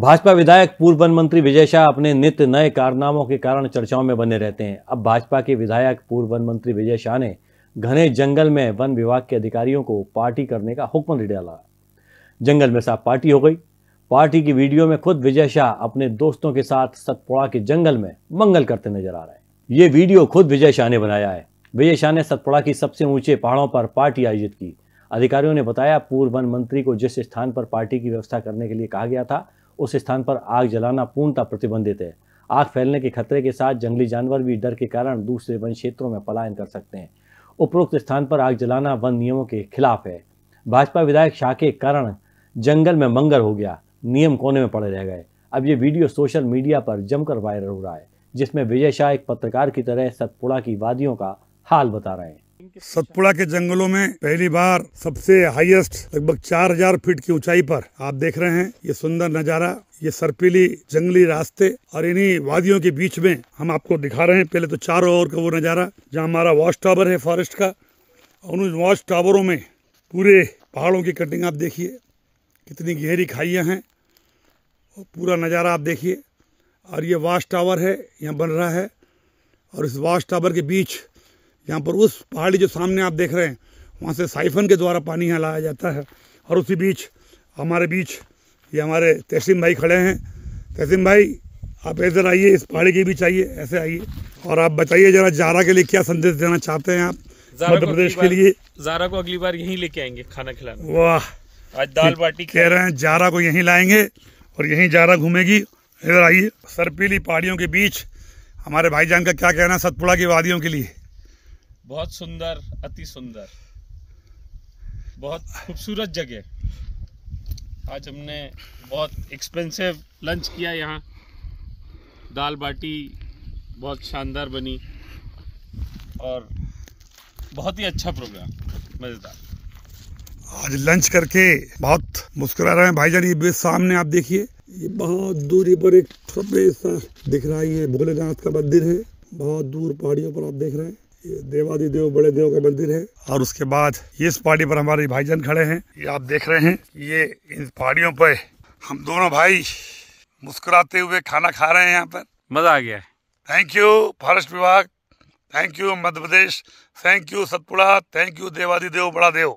भाजपा विधायक पूर्व वन मंत्री विजय शाह अपने नित्य नए कारनामों के कारण चर्चाओं में बने रहते हैं अब भाजपा के विधायक पूर्व वन मंत्री विजय शाह ने घने जंगल में वन विभाग के अधिकारियों को पार्टी करने का हुक्म दे डाला जंगल में साफ पार्टी हो गई पार्टी की वीडियो में खुद विजय शाह अपने दोस्तों के साथ सतपुड़ा के जंगल में मंगल करते नजर आ रहे हैं ये वीडियो खुद विजय शाह ने बनाया है विजय शाह ने सतपुड़ा की सबसे ऊंचे पहाड़ों पर पार्टी आयोजित की अधिकारियों ने बताया पूर्व वन मंत्री को जिस स्थान पर पार्टी की व्यवस्था करने के लिए कहा गया था उस स्थान पर आग जलाना पूर्णतः प्रतिबंधित है आग फैलने के खतरे के साथ जंगली जानवर भी डर के कारण दूसरे वन क्षेत्रों में पलायन कर सकते हैं उपरोक्त स्थान पर आग जलाना वन नियमों के खिलाफ है भाजपा विधायक शाह के कारण जंगल में मंगर हो गया नियम कोने में पड़े रह गए अब ये वीडियो सोशल मीडिया पर जमकर वायरल हो रहा है जिसमें विजय शाह एक पत्रकार की तरह सतपुड़ा की वादियों का हाल बता रहे हैं सतपुड़ा के जंगलों में पहली बार सबसे हाईएस्ट लगभग 4000 फीट की ऊंचाई पर आप देख रहे हैं ये सुंदर नजारा ये सरपीली जंगली रास्ते और इन्हीं वादियों के बीच में हम आपको दिखा रहे हैं पहले तो चारों ओर का वो नज़ारा जहाँ हमारा वॉच टावर है फॉरेस्ट का और उन वॉच टावरों में पूरे पहाड़ों की कटिंग आप देखिए कितनी गहरी खाइयाँ हैं और पूरा नज़ारा आप देखिए और ये वाश टावर है यहाँ बन रहा है और इस वाश टावर के बीच यहाँ पर उस पहाड़ी जो सामने आप देख रहे हैं वहाँ से साइफन के द्वारा पानी यहाँ लाया जाता है और उसी बीच हमारे बीच ये हमारे तहसीम भाई खड़े हैं तहसीम भाई आप इधर आइए इस पहाड़ी के बीच आइए ऐसे आइए और आप बताइए जरा जारा के लिए क्या संदेश देना चाहते हैं आप मध्य प्रदेश के लिए जारा को अगली बार यहीं लेके आएंगे खाना खिलाना वाह आज दाल बाटी कह रहे हैं जारा को यहीं लाएंगे और यहीं जारा घूमेगी इधर आइए सरपीली पहाड़ियों के बीच हमारे भाईजान का क्या कहना है सतपुड़ा की वादियों के लिए बहुत सुंदर अति सुंदर बहुत खूबसूरत जगह आज हमने बहुत एक्सपेंसिव लंच किया यहाँ दाल बाटी बहुत शानदार बनी और बहुत ही अच्छा प्रोग्राम मज़ेदार आज लंच करके बहुत मुस्कुरा रहे हैं भाईजान ये सामने आप देखिए ये बहुत दूरी पर एक सा दिख रहा है ये भोलेनाथ का मंदिर है बहुत दूर पहाड़ियों पर आप देख रहे हैं देवादिदेव बड़े देव का मंदिर है और उसके बाद इस पहाड़ी पर हमारे भाईजन खड़े हैं ये आप देख रहे हैं ये इन पहाड़ियों पर हम दोनों भाई मुस्कुराते हुए खाना खा रहे हैं यहाँ पर मजा आ गया थैंक यू फॉरेस्ट विभाग thank you Madhya Pradesh thank you Satpura thank you देवादिदेव बड़ा देव